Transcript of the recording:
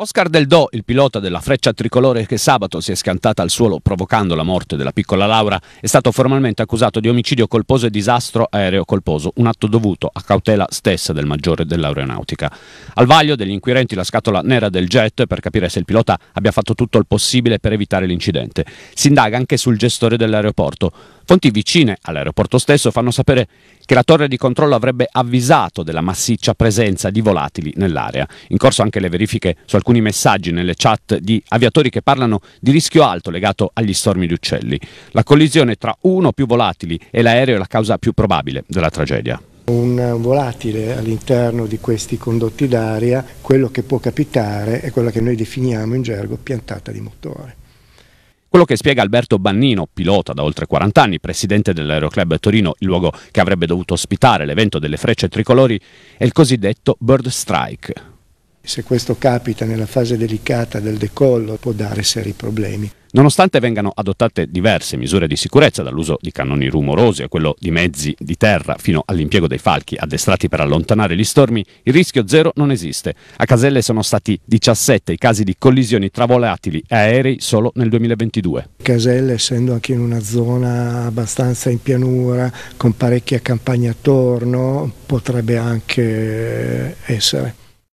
Oscar Del Do, il pilota della freccia tricolore che sabato si è scantata al suolo provocando la morte della piccola Laura, è stato formalmente accusato di omicidio colposo e disastro aereo colposo, un atto dovuto a cautela stessa del maggiore dell'aeronautica. Al vaglio degli inquirenti la scatola nera del jet per capire se il pilota abbia fatto tutto il possibile per evitare l'incidente. Si indaga anche sul gestore dell'aeroporto. Fonti vicine all'aeroporto stesso fanno sapere che la torre di controllo avrebbe avvisato della massiccia presenza di volatili nell'area. In corso anche le verifiche su alcuni alcuni messaggi nelle chat di aviatori che parlano di rischio alto legato agli stormi di uccelli. La collisione tra uno o più volatili e l'aereo è la causa più probabile della tragedia un volatile all'interno di questi condotti d'aria, quello che può capitare è quella che noi definiamo in gergo piantata di motore. Quello che spiega Alberto Bannino, pilota da oltre 40 anni, presidente dell'Aeroclub Torino, il luogo che avrebbe dovuto ospitare l'evento delle frecce tricolori, è il cosiddetto bird strike, se questo capita nella fase delicata del decollo può dare seri problemi. Nonostante vengano adottate diverse misure di sicurezza, dall'uso di cannoni rumorosi a quello di mezzi di terra fino all'impiego dei falchi addestrati per allontanare gli stormi, il rischio zero non esiste. A Caselle sono stati 17 i casi di collisioni tra volatili e aerei solo nel 2022. Caselle, essendo anche in una zona abbastanza in pianura, con parecchia campagna attorno, potrebbe anche essere.